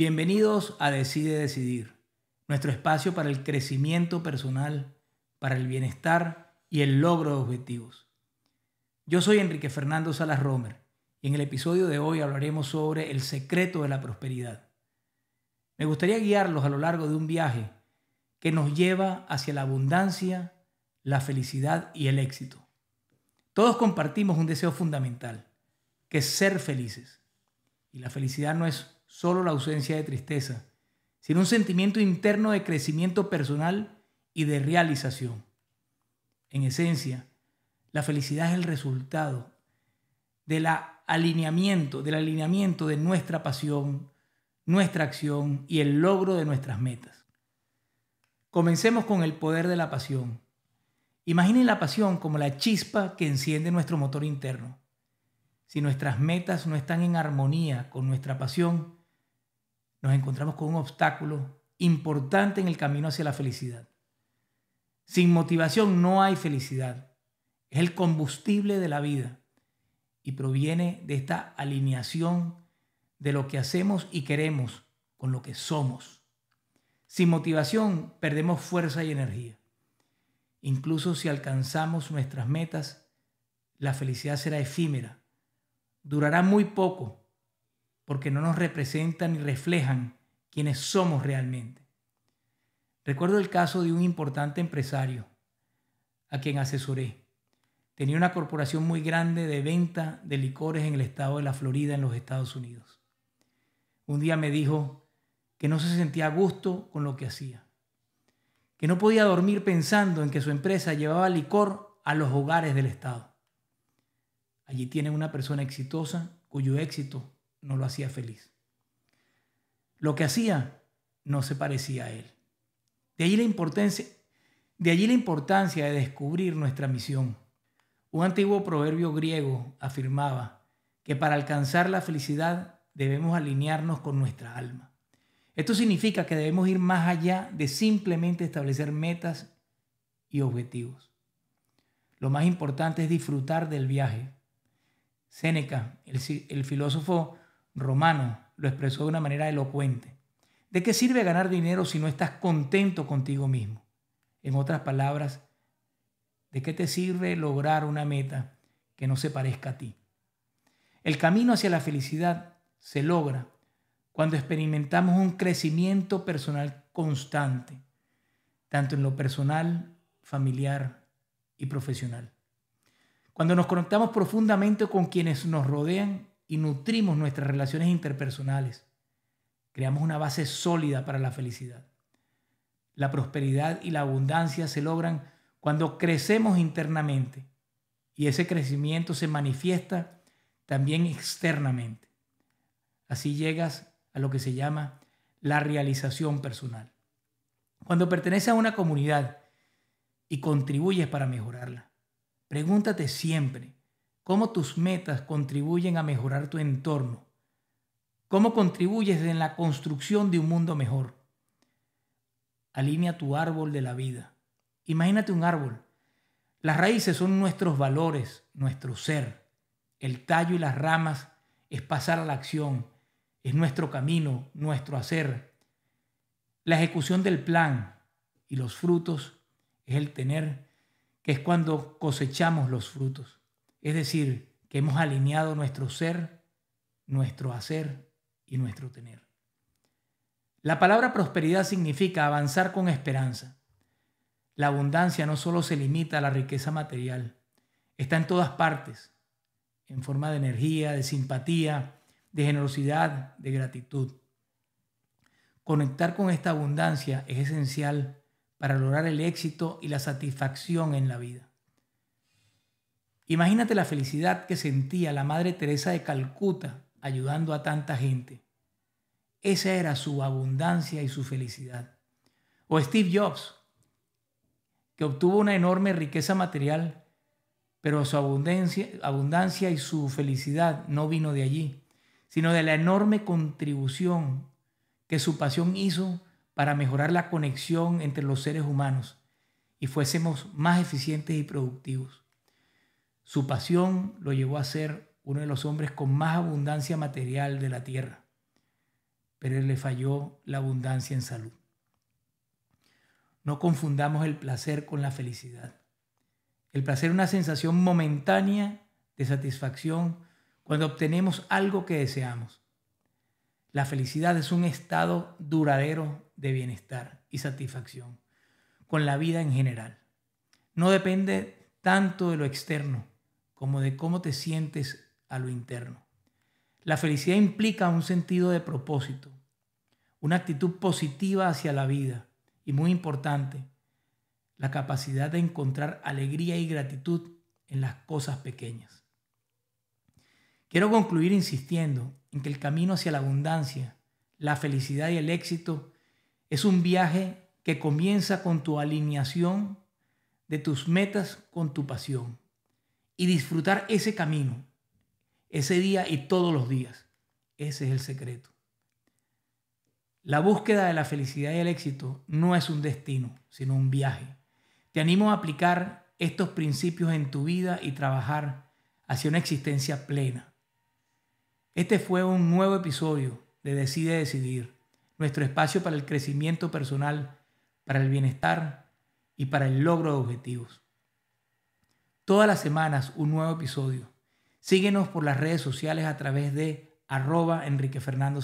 Bienvenidos a Decide Decidir, nuestro espacio para el crecimiento personal, para el bienestar y el logro de objetivos. Yo soy Enrique Fernando Salas Romer y en el episodio de hoy hablaremos sobre el secreto de la prosperidad. Me gustaría guiarlos a lo largo de un viaje que nos lleva hacia la abundancia, la felicidad y el éxito. Todos compartimos un deseo fundamental, que es ser felices. Y la felicidad no es solo la ausencia de tristeza, sino un sentimiento interno de crecimiento personal y de realización. En esencia, la felicidad es el resultado del alineamiento, del alineamiento de nuestra pasión, nuestra acción y el logro de nuestras metas. Comencemos con el poder de la pasión. Imaginen la pasión como la chispa que enciende nuestro motor interno. Si nuestras metas no están en armonía con nuestra pasión, nos encontramos con un obstáculo importante en el camino hacia la felicidad. Sin motivación no hay felicidad. Es el combustible de la vida y proviene de esta alineación de lo que hacemos y queremos con lo que somos. Sin motivación perdemos fuerza y energía. Incluso si alcanzamos nuestras metas, la felicidad será efímera. Durará muy poco porque no nos representan ni reflejan quienes somos realmente. Recuerdo el caso de un importante empresario a quien asesoré. Tenía una corporación muy grande de venta de licores en el estado de la Florida, en los Estados Unidos. Un día me dijo que no se sentía a gusto con lo que hacía, que no podía dormir pensando en que su empresa llevaba licor a los hogares del estado. Allí tiene una persona exitosa cuyo éxito no lo hacía feliz. Lo que hacía no se parecía a él. De allí la importancia, de descubrir nuestra misión. Un antiguo proverbio griego afirmaba que para alcanzar la felicidad debemos alinearnos con nuestra alma. Esto significa que debemos ir más allá de simplemente establecer metas y objetivos. Lo más importante es disfrutar del viaje. Séneca, el filósofo, romano lo expresó de una manera elocuente. ¿De qué sirve ganar dinero si no estás contento contigo mismo? En otras palabras, ¿de qué te sirve lograr una meta que no se parezca a ti? El camino hacia la felicidad se logra cuando experimentamos un crecimiento personal constante, tanto en lo personal, familiar y profesional. Cuando nos conectamos profundamente con quienes nos rodean y nutrimos nuestras relaciones interpersonales. Creamos una base sólida para la felicidad. La prosperidad y la abundancia se logran cuando crecemos internamente y ese crecimiento se manifiesta también externamente. Así llegas a lo que se llama la realización personal. Cuando perteneces a una comunidad y contribuyes para mejorarla, pregúntate siempre, cómo tus metas contribuyen a mejorar tu entorno, cómo contribuyes en la construcción de un mundo mejor. Alinea tu árbol de la vida. Imagínate un árbol. Las raíces son nuestros valores, nuestro ser. El tallo y las ramas es pasar a la acción, es nuestro camino, nuestro hacer. La ejecución del plan y los frutos es el tener, que es cuando cosechamos los frutos. Es decir, que hemos alineado nuestro ser, nuestro hacer y nuestro tener. La palabra prosperidad significa avanzar con esperanza. La abundancia no solo se limita a la riqueza material, está en todas partes, en forma de energía, de simpatía, de generosidad, de gratitud. Conectar con esta abundancia es esencial para lograr el éxito y la satisfacción en la vida. Imagínate la felicidad que sentía la Madre Teresa de Calcuta ayudando a tanta gente. Esa era su abundancia y su felicidad. O Steve Jobs, que obtuvo una enorme riqueza material, pero su abundancia, abundancia y su felicidad no vino de allí, sino de la enorme contribución que su pasión hizo para mejorar la conexión entre los seres humanos y fuésemos más eficientes y productivos. Su pasión lo llevó a ser uno de los hombres con más abundancia material de la tierra, pero él le falló la abundancia en salud. No confundamos el placer con la felicidad. El placer es una sensación momentánea de satisfacción cuando obtenemos algo que deseamos. La felicidad es un estado duradero de bienestar y satisfacción con la vida en general. No depende tanto de lo externo, como de cómo te sientes a lo interno. La felicidad implica un sentido de propósito, una actitud positiva hacia la vida y muy importante, la capacidad de encontrar alegría y gratitud en las cosas pequeñas. Quiero concluir insistiendo en que el camino hacia la abundancia, la felicidad y el éxito es un viaje que comienza con tu alineación de tus metas con tu pasión y disfrutar ese camino, ese día y todos los días. Ese es el secreto. La búsqueda de la felicidad y el éxito no es un destino, sino un viaje. Te animo a aplicar estos principios en tu vida y trabajar hacia una existencia plena. Este fue un nuevo episodio de Decide Decidir, nuestro espacio para el crecimiento personal, para el bienestar y para el logro de objetivos. Todas las semanas un nuevo episodio. Síguenos por las redes sociales a través de arroba Enrique Fernando